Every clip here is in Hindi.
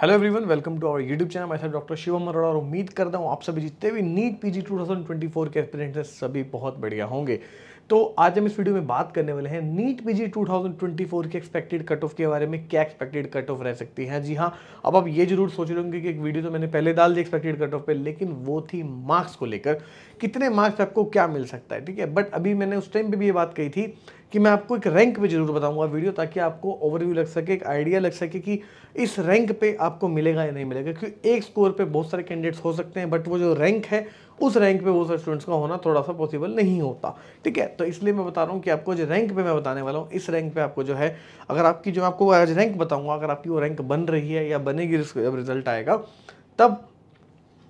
hello everyone welcome to our YouTube channel मैं डॉक्टर शिवम अरोड़ा और उम्मीद करता हूँ आप सभी जितने भी नीट पीजी 2024 के एक्सपीरियंट हैं सभी बहुत बढ़िया होंगे तो आज हम इस वीडियो में बात करने वाले हैं नीट पीजी 2024 के एक्सपेक्टेड कट ऑफ के बारे में क्या एक्सपेक्टेड कट ऑफ रह सकती है जी हाँ अब आप ये जरूर सोच रहे होंगे कि एक वीडियो तो मैंने पहले डाल दी एक्सपेक्टेड कट ऑफ पर लेकिन वो थी मार्क्स को लेकर कितने मार्क्स आपको क्या मिल सकता है ठीक है बट अभी मैंने उस टाइम पर भी ये बात कही थी कि मैं आपको एक रैंक पे जरूर बताऊंगा वीडियो ताकि आपको ओवरव्यू लग सके एक आइडिया लग सके कि इस रैंक पे आपको मिलेगा या नहीं मिलेगा क्योंकि एक स्कोर पे बहुत सारे कैंडिडेट्स हो सकते हैं बट वो जो रैंक है उस रैंक पे वो सारे स्टूडेंट्स का होना थोड़ा सा पॉसिबल नहीं होता ठीक है तो इसलिए मैं बता रहा हूँ कि आपको जो रैंक पर मैं बताने वाला हूँ इस रैंक पे आपको जो है अगर आपकी जो आपको आज रैंक बताऊँगा अगर आपकी वो रैंक बन रही है या बनेगी जब रिजल्ट आएगा तब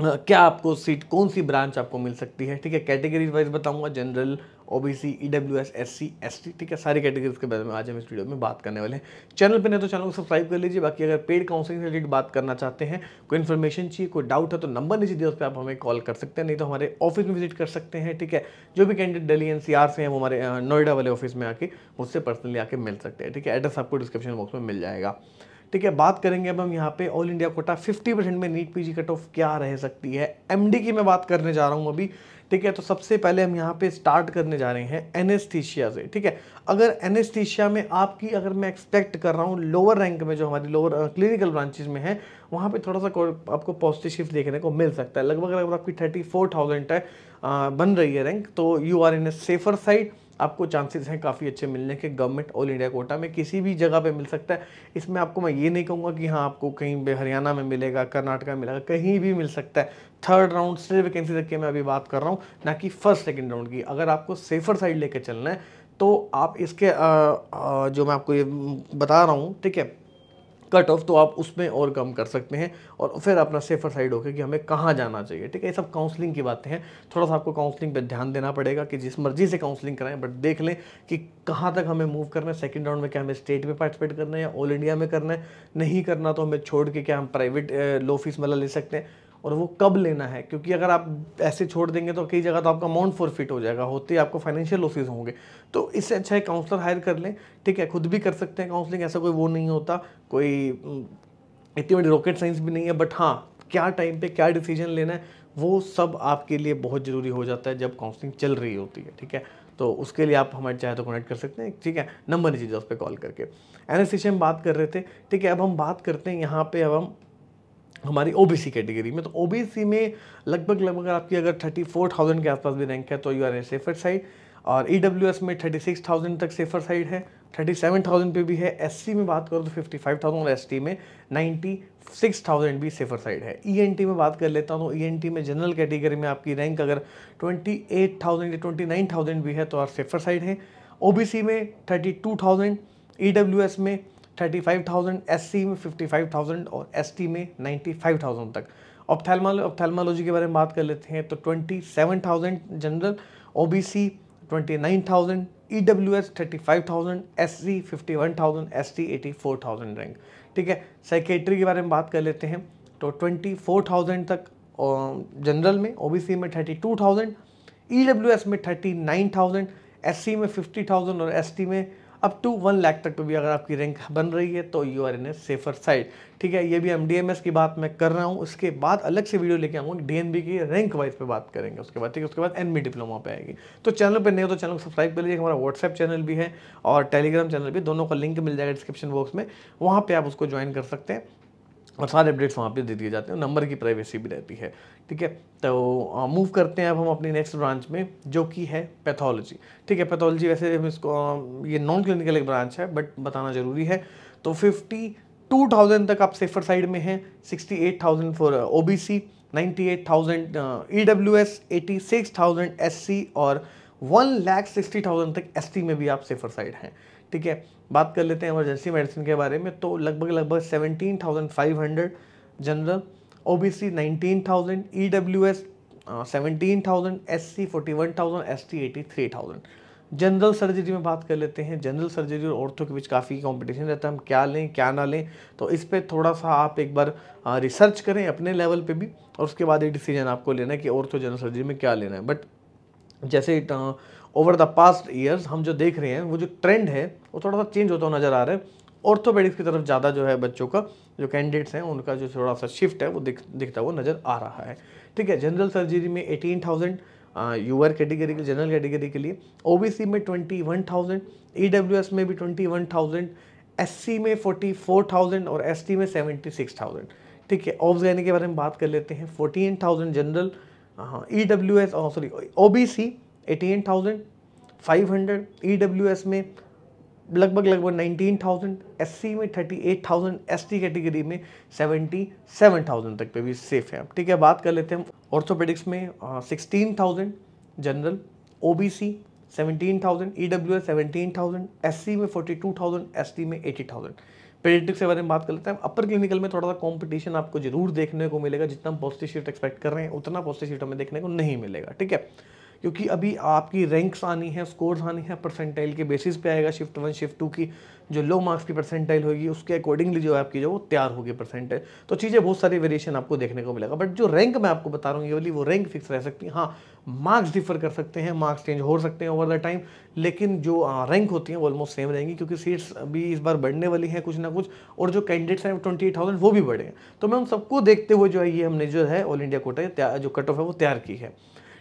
क्या आपको सीट कौन सी ब्रांच आपको मिल सकती है ठीक है कैटेगरीज वाइज बताऊँगा general O B C E W S S C S T ठीक है सारी कैटेगरीज के बारे में आज हम इस वीडियो में बात करने वाले हैं चैनल पर नहीं तो चैनल को सब्सक्राइब कर लीजिए बाकी अगर पेड काउंसलिंग से रिलेटेड बात करना चाहते हैं कोई इन्फॉर्मेशन चाहिए कोई डाउट है तो नंबर नीचे दिया उस पर आप हमें कॉल कर सकते हैं नहीं तो हमारे ऑफिस में विजिट कर सकते हैं ठीक है जो भी candidate Delhi N C R से हैं वो हमारे नोएडा वाले ऑफिस में आके मुझसे पर्सनली आके मिल सकते हैं ठीक है एड्रेस आपको डिस्क्रिप्शन बॉक्स में मिल जाएगा ठीक है बात करेंगे अब हम यहाँ पे ऑल इंडिया कोटा 50 परसेंट में नीट पीजी कट ऑफ क्या रह सकती है एमडी की मैं बात करने जा रहा हूँ अभी ठीक है तो सबसे पहले हम यहाँ पे स्टार्ट करने जा रहे हैं एनेस्थीशिया से ठीक है अगर एनेस्थीशिया में आपकी अगर मैं एक्सपेक्ट कर रहा हूँ लोअर रैंक में जो हमारी लोअर क्लिनिकल ब्रांचेज में है वहाँ पे थोड़ा सा आपको पॉजिटिव शिफ्ट देखने को मिल सकता है लगभग लगभग आपकी थर्टी फोर थाउजेंड है बन रही है रैंक तो you are in a safer side आपको चांसेस हैं काफ़ी अच्छे मिलने के गवर्नमेंट ऑल इंडिया कोटा में किसी भी जगह पे मिल सकता है इसमें आपको मैं ये नहीं कहूँगा कि हाँ आपको कहीं पर हरियाणा में मिलेगा कर्नाटका में मिलेगा कहीं भी मिल सकता है थर्ड राउंड से वैकेंसी तक के मैं अभी बात कर रहा हूँ ना कि फर्स्ट सेकेंड राउंड की अगर आपको सेफर साइड लेकर चलना है तो आप इसके आ, आ, जो मैं आपको ये बता रहा हूँ ठीक है कट ऑफ तो आप उसमें और कम कर सकते हैं और फिर अपना सेफर साइड होकर कि हमें कहाँ जाना चाहिए ठीक है ये सब काउंसलिंग की बातें हैं थोड़ा सा आपको काउंसलिंग पर ध्यान देना पड़ेगा कि जिस मर्जी से काउंसलिंग कराएं बट देख लें कि कहाँ तक हमें मूव करना है सेकेंड राउंड में क्या हमें स्टेट में पार्टिसिपेट करना है या ऑल इंडिया में करना है नहीं करना तो हमें छोड़ के क्या हम प्राइवेट लो फीस मेला ले सकते हैं और वो कब लेना है क्योंकि अगर आप ऐसे छोड़ देंगे तो कई जगह तो आपका अमाउंट फॉरफिट हो जाएगा होते ही आपको फाइनेंशियल लॉसेज होंगे तो इससे अच्छा है काउंसलर हायर कर लें ठीक है खुद भी कर सकते हैं काउंसलिंग ऐसा कोई वो नहीं होता कोई इतनी बड़ी रॉकेट साइंस भी नहीं है बट हाँ क्या टाइम पे क्या डिसीजन लेना है वो सब आपके लिए बहुत ज़रूरी हो जाता है जब काउंसलिंग चल रही होती है ठीक है तो उसके लिए आप हमारे चाहे तो कनेक्ट कर सकते हैं ठीक है नंबर चीजें उस पर कॉल करके एनएससी हम बात कर रहे थे ठीक है अब हम बात करते हैं यहाँ पे अब हम हमारी ओबीसी कैटेगरी में तो ओबीसी में लगभग लगभग आपकी अगर थर्टी फोर थाउजेंड के आसपास भी रैंक है तो you are a safer side और ई डब्ल्यू एस में थर्टी सिक्स थाउजेंड तक सेफर साइड है थर्टी सेवन थाउजेंड पे भी है एस सी में बात करो तो फिफ्टी फाइव थाउजेंड और एस टी में नाइन्टी सिक्स थाउजेंड भी सेफर साइड है ई एन टी में बात कर लेता हूँ ई एन टी में जनरल कैटेगरी में आपकी रैंक अगर ट्वेंटी एट थाउजेंड या ट्वेंटी नाइन थाउजेंड भी है तो आप सेफर साइड है ओ बी सी में thirty two thousand E W S में thirty five thousand S C में फिफ्टी फाइव थाउजेंड और एस टी में नाइन्टी फाइव थाउजेंड तक ऑप्थेलमाल ऑप्थेलमालोजी के बारे में बात कर लेते हैं तो twenty seven thousand general O B C twenty nine thousand E e W S thirty five thousand S C fifty one thousand S T eighty four thousand rank ठीक है सेक्रेटरी के बारे में बात कर लेते हैं तो ट्वेंटी फोर थाउजेंड तक जनरल में ओ बी सी में thirty two thousand E e W S में thirty nine thousand S C में फिफ्टी थाउजेंड और एस टी में अप टू वन लाख तक पे भी अगर आपकी रैंक बन रही है तो you are in a safer side ठीक है ये भी हम डी एम एस की बात मैं कर रहा हूँ उसके बाद अलग से वीडियो लेके आऊँगा डी एन बी की रैंक वाइज पे बात करेंगे उसके बाद ठीक है उसके बाद एन बी डिप्लोमा पे आएगी तो चैनल पर नहीं हो तो चैनल को सब्सक्राइब कर लीजिए हमारा व्हाट्सएप चैनल भी है और टेलीग्राम चैनल भी दोनों का लिंक मिल जाएगा डिस्क्रिप्शन बॉक्स में वहाँ पर आप उसको ज्वाइन कर सकते हैं और सारे अपडेट्स वहाँ पे दे दिए जाते हैं नंबर की प्राइवेसी भी रहती है ठीक है तो मूव करते हैं अब हम अपनी नेक्स्ट ब्रांच में जो कि है पैथोलॉजी ठीक है पैथोलॉजी वैसे हम इसको ये नॉन क्लिनिकल एक ब्रांच है बट बताना ज़रूरी है तो फिफ्टी टू थाउजेंड तक आप सेफर साइड में हैं sixty eight thousand for O B C ninety eight thousand E W S eighty six thousand S C और वन लैख सिक्सटी थाउजेंड तक एस टी में भी आप सेफर साइड हैं ठीक है बात कर लेते हैं इमरजेंसी मेडिसिन के बारे में तो लगभग लगभग seventeen thousand five hundred general O B C nineteen thousand E W S seventeen thousand S C forty one thousand S T eighty three thousand general surgery में बात कर लेते हैं जनरल सर्जरी और औरतों के बीच काफ़ी कंपटीशन रहता है हम क्या लें क्या ना लें तो इस पर थोड़ा सा आप एक बार रिसर्च करें अपने लेवल पे भी और उसके बाद ये डिसीजन आपको लेना है कि औरतों जनरल सर्जरी में क्या लेना है बट जैसे ओवर द पास्ट ईयर्स हम जो देख रहे हैं वो जो ट्रेंड है वो थोड़ा सा चेंज होता हुआ नज़र आ रहा है ऑर्थोपेडिक्स की तरफ ज़्यादा जो है बच्चों का जो कैंडिडेट्स हैं उनका जो थोड़ा सा शिफ्ट है वो दिख दिखता हुआ नज़र आ रहा है ठीक है जनरल सर्जरी में eighteen thousand you are category के जनरल कैटेगरी के लिए ओ बी सी में twenty one thousand E W S में भी twenty one thousand S C में फोर्टी फोर थाउजेंड और एस टी में सेवेंटी सिक्स थाउजेंड ठीक है ऑब्स के बारे में बात कर लेते हैं फोर्टीन थाउजेंड जनरल हाँ E W S sorry O B C W S e में लगभग लगभग 19,000 सी में 38,000 टी कैटेगरी में 77,000 तक पे भी सेफ है ठीक है बात कर लेते हैं हम ऑर्थोपेडिक्स में sixteen thousand general S 17,000 thousand S C में 42,000 टी में 80,000 पेडिट्रिक्स के बारे में बात कर लेते हैं अपर क्लिनिकल में थोड़ा सा कंपटीशन आपको जरूर देखने को मिलेगा जितना पॉजिटिव शिफ्ट एक्सपेक्ट कर रहे हैं उतना पॉजिटिव शिफ्ट हमें देखने को नहीं मिलेगा ठीक है क्योंकि अभी आपकी रैंक्स आनी है स्कोर्स आने हैं परसेंटाइल के बेसिस पे आएगा शिफ्ट वन शिफ्ट टू की जो लो मार्क्स की परसेंटाइल होगी उसके अकॉर्डिंगली जो आपकी जो वो तैयार होगी परसेंटाइल तो चीज़ें बहुत सारी वेरिएशन आपको देखने को मिलेगा बट जो रैंक मैं आपको बता रहा हूँ ये वाली वो रैंक फिक्स रह सकती है हाँ मार्क्स डिफर कर सकते हैं मार्क्स चेंज हो सकते हैं ओवर द टाइम लेकिन जो रैंक होती है वो ऑलमोस्ट सेम रहेंगी क्योंकि सीट्स अभी इस बार बढ़ने वाली हैं कुछ ना कुछ और जो कैंडिडेट्स हैं ट्वेंटी थाउजेंड वो भी बढ़े हैं तो मैं उन सबको देखते हुए जो है ये हमने जो है ऑल इंडिया कोटा जो कट ऑफ है वो तैयार की है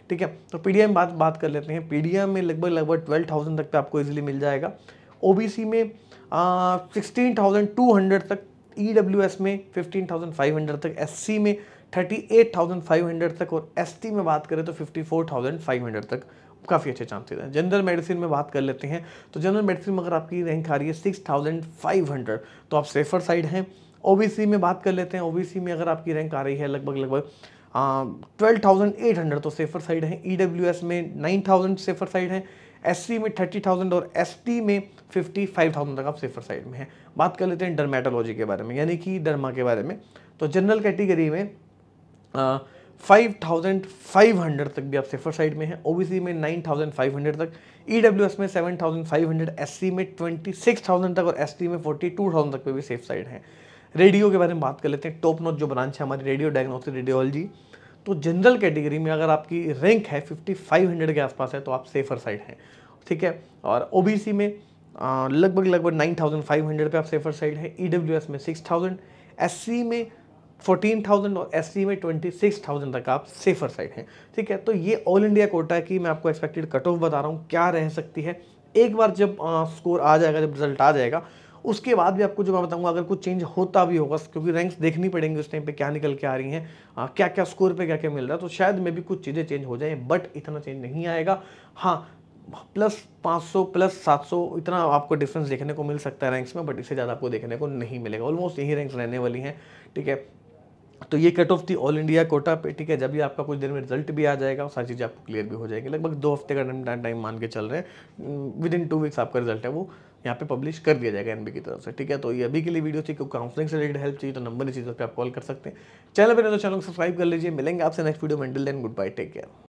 ठीक है तो पी बात बात कर लेते हैं पी में लगभग लगभग ट्वेल्व थाउजेंड तक पे आपको ईजिली मिल जाएगा ओ में सिक्सटीन थाउजेंड टू हंड्रेड तक ई डब्ल्यू एस में फिफ्टीन थाउजेंड फाइव हंड्रेड तक एस सी में thirty eight thousand five hundred तक और एस टी में बात करें तो fifty four thousand five hundred तक काफ़ी अच्छे चांसेस हैं जनरल मेडिसिन में बात कर लेते हैं तो जनरल मेडिसिन में अगर आपकी रैंक आ रही है सिक्स थाउजेंड फाइव हंड्रेड तो आप सेफर साइड हैं ओबीसी में बात कर लेते हैं ओबीसी में अगर आपकी रैंक आ रही है लगभग लगभग ट्वेल्व थाउजेंड एट हंड्रेड तो सेफर साइड है ई डब्ल्यू एस में नाइन थाउजेंड सेफर साइड है एस सी में थर्टी थाउजेंड और एस टी में फिफ्टी फाइव थाउजेंड तक आप सेफर साइड में हैं बात कर लेते हैं डर्मेटोलॉजी के बारे में यानी कि डर्मा के बारे में तो जनरल कैटेगरी में फाइव थाउजेंड फाइव हंड्रेड तक भी आप सेफर साइड में हैं ओ में नाइन थाउजेंड फाइव हंड्रेड तक ई डब्ल्यू एस में seven thousand five hundred S C में ट्वेंटी सिक्स थाउजेंड तक और एस टी में फोर्टी टू थाउजेंड तक पे भी सेफ साइड है रेडियो के बारे में बात कर लेते हैं टॉप नोट जो ब्रांच है हमारी रेडियो डायग्नोस्टिक रेडियोलॉजी तो जनरल कैटेगरी में अगर आपकी रैंक है फिफ्टी फाइव हंड्रेड के आसपास है तो आप सेफर साइड हैं ठीक है और ओ में लगभग लगभग नाइन थाउजेंड फाइव हंड्रेड पर आप सेफर साइड है ई में सिक्स थाउजेंड एस में फोर्टीन थाउजेंड और एस में ट्वेंटी सिक्स थाउजेंड तक आप सेफर साइड हैं ठीक है तो ये ऑल इंडिया कोटा की मैं आपको एक्सपेक्टेड कट ऑफ बता रहा हूँ क्या रह सकती है एक बार जब स्कोर आ जाएगा जब रिजल्ट आ जाएगा उसके बाद भी आपको जो मैं बताऊंगा अगर कुछ चेंज होता भी होगा क्योंकि रैंक्स देखनी पड़ेंगी उस टाइम पर क्या निकल के आ रही हैं क्या क्या स्कोर पर क्या क्या मिल रहा है तो शायद में भी कुछ चीज़ें चेंज हो जाएं बट इतना चेंज नहीं आएगा हाँ प्लस 500 प्लस 700 इतना आपको डिफरेंस देखने को मिल सकता है रैंक्स में बट इससे ज़्यादा आपको देखने को नहीं मिलेगा ऑलमोस्ट यही रैंक्स रहने वाली हैं ठीक है तो ये कट ऑफ थी ऑल इंडिया कोटा पे ठीक है जब भी आपका कुछ देर में रिजल्ट भी आ जाएगा और सारी चीज़ें आपको क्लियर भी हो जाएगी लगभग दो हफ्ते का टाइम मान के चल रहे हैं विद इन टू वीक्स आपका रिजल्ट है वो यहाँ पे पब्लिश कर दिया जाएगा एनबी की तरफ से ठीक है तो ये अभी के लिए वीडियो थी क्योंकि काउंसलिंग से रिलेटेड हेल्प चाहिए तो नंबर इस चीज़ पर आप कॉल कर सकते हैं चैनल पर तो चैनल को सब्सक्राइब कर लीजिए मिलेंगे आपसे नेक्स्ट वीडियो में then goodbye take care